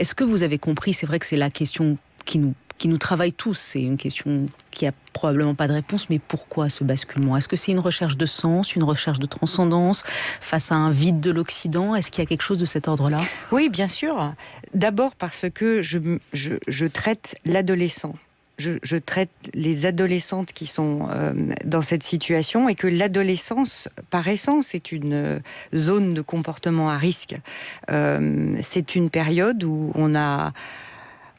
Est-ce que vous avez compris C'est vrai que c'est la question qui nous, qui nous travaille tous. C'est une question qui n'a probablement pas de réponse, mais pourquoi ce basculement Est-ce que c'est une recherche de sens, une recherche de transcendance face à un vide de l'Occident Est-ce qu'il y a quelque chose de cet ordre-là Oui, bien sûr. D'abord parce que je, je traite l'adolescent je, traite les adolescentes qui sont euh, dans cette situation et que l'adolescence, par essence, est une euh, zone de comportement à risque. Euh, c'est une période où on a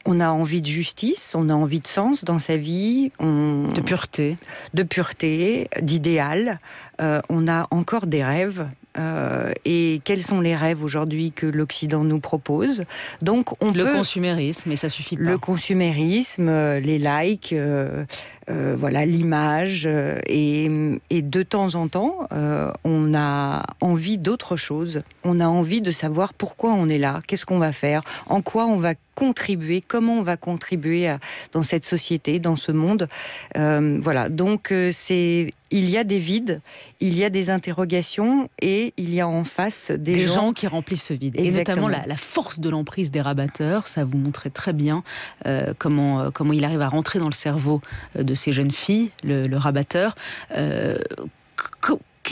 on a envie de justice, on a envie de sens dans sa vie, de pureté, de pureté, d'idéal. on a encore des rêves, euh, et quels sont les rêves aujourd'hui que l'Occident nous propose. Donc on le consumérisme, mais ça suffit pas. Le consumérisme, euh, les likes, euh, euh, voilà l'image euh, et, de temps en temps euh, on a envie d'autre chose on a envie de savoir pourquoi on est là qu'est-ce qu'on va faire en quoi on va contribuer comment on va contribuer dans cette société dans ce monde voilà donc c'est il y a des vides, il y a des interrogations et il y a en face des, gens... qui remplissent ce vide. Et notamment la, la force de l'emprise des rabatteurs, ça vous montrait très bien comment, comment il arrive à rentrer dans le cerveau de ces jeunes filles, le, rabatteur. Euh,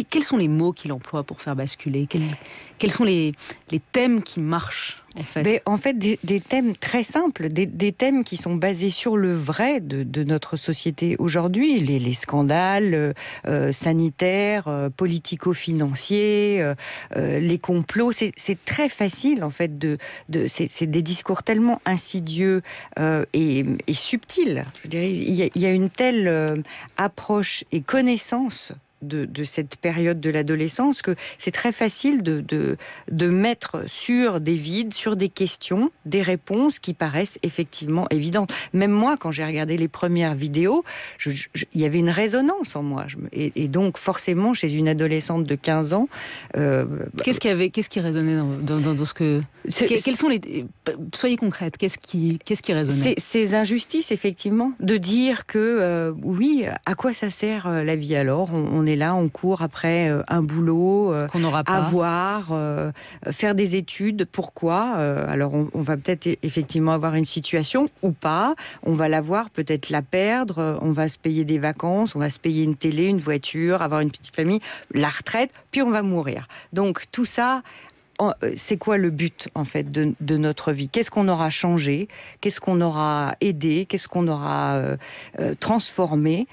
quels sont les mots qu'il emploie pour faire basculer quels, sont les, thèmes qui marchent en fait ben, des, thèmes très simples, des, thèmes qui sont basés sur le vrai de, notre société aujourd'hui, les, scandales euh, euh, sanitaires, euh, politico-financiers, les complots. C'est très facile en fait de, de c'est des discours tellement insidieux et, subtils. il y a une telle approche et connaissance de, cette période de l'adolescence que c'est très facile de, de, de, mettre sur des vides, sur des questions, des réponses qui paraissent effectivement évidentes. Même moi, quand j'ai regardé les premières vidéos, il y avait une résonance en moi. Je, et, donc, forcément, chez une adolescente de 15 ans... Euh, qu'est-ce qui avait, qu'est-ce qui résonnait dans, ce que... Quels sont les... Soyez concrètes, qu'est-ce qui, qu'est-ce qui résonnait Ces injustices, effectivement, de dire que, euh, oui, à quoi ça sert euh, la vie alors et là, on court après euh, un boulot, euh, qu'on avoir, euh, faire des études. Pourquoi Alors, on, va peut-être effectivement avoir une situation ou pas. On va l'avoir, peut-être la perdre. On va se payer des vacances, on va se payer une télé, une voiture, avoir une petite famille, la retraite, puis on va mourir. Donc, tout ça, c'est quoi le but en fait de, notre vie Qu'est-ce qu'on aura changé Qu'est-ce qu'on aura aidé Qu'est-ce qu'on aura transformé